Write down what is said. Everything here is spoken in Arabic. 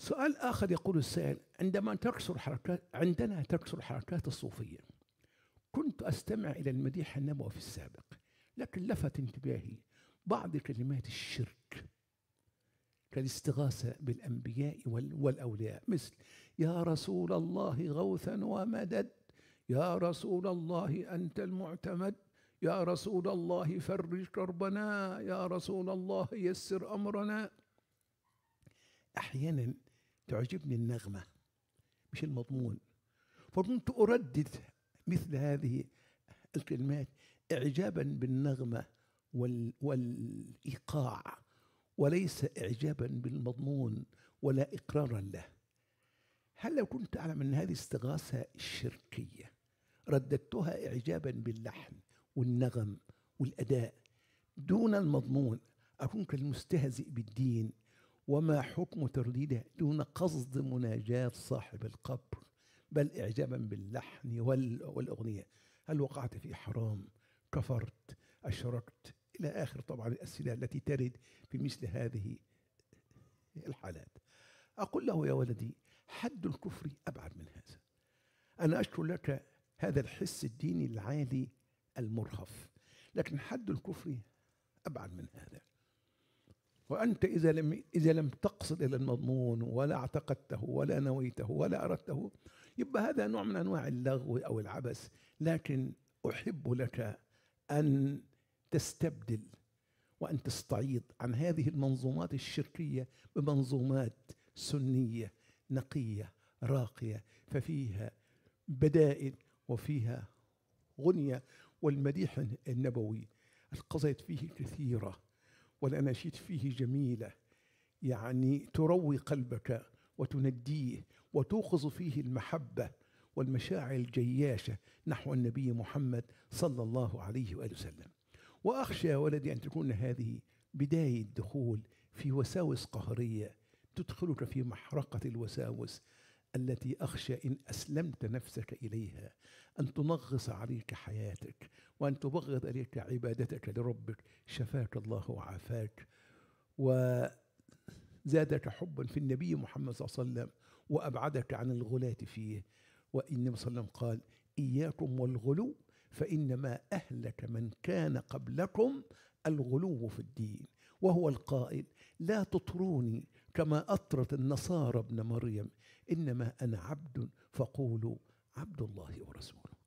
سؤال آخر يقول السائل عندما تكثر حركات عندنا تكثر حركات الصوفية كنت أستمع إلى المديح النبوي في السابق لكن لفت انتباهي بعض كلمات الشرك كالاستغاثة بالأنبياء والأولياء مثل يا رسول الله غوثا ومدد يا رسول الله أنت المعتمد يا رسول الله فرج كربنا يا رسول الله يسر أمرنا أحيانا تعجبني النغمة مش المضمون فكنت أردد مثل هذه الكلمات إعجابا بالنغمة وال والإيقاع وليس إعجابا بالمضمون ولا إقرارا له هل لو كنت أعلم أن هذه استغاثة شركية رددتها إعجابا باللحن والنغم والأداء دون المضمون أكون كالمستهزئ بالدين وما حكم ترديده دون قصد مناجاة صاحب القبر بل إعجابا باللحن والأغنية هل وقعت في حرام كفرت أشركت إلى آخر طبعا الأسئلة التي ترد في مثل هذه الحالات أقول له يا ولدي حد الكفر أبعد من هذا أنا أشكر لك هذا الحس الديني العالي المرهف لكن حد الكفر أبعد من هذا وأنت إذا لم, إذا لم تقصد إلى المضمون ولا اعتقدته ولا نويته ولا أردته يبقى هذا نوع من أنواع اللغو أو العبث لكن أحب لك أن تستبدل وأن تستعيض عن هذه المنظومات الشركية بمنظومات سنية نقية راقية ففيها بدائل وفيها غنية والمديح النبوي القصائد فيه كثيره والأناشيد فيه جميلة يعني تروي قلبك وتنديه وتوخذ فيه المحبة والمشاعر الجياشة نحو النبي محمد صلى الله عليه وآله وسلم وأخشى يا ولدي أن تكون هذه بداية دخول في وساوس قهرية تدخلك في محرقة الوساوس التي أخشى إن أسلمت نفسك إليها أن تنغص عليك حياتك وأن تبغض إليك عبادتك لربك شفاك الله وعافاك وزادك حبا في النبي محمد صلى الله عليه وسلم وأبعدك عن الغلاة فيه النبي صلى الله عليه وسلم قال إياكم والغلو فإنما أهلك من كان قبلكم الغلو في الدين وهو القائل لا تطروني كما أطرت النصارى ابن مريم إنما أنا عبد فقولوا عبد الله ورسوله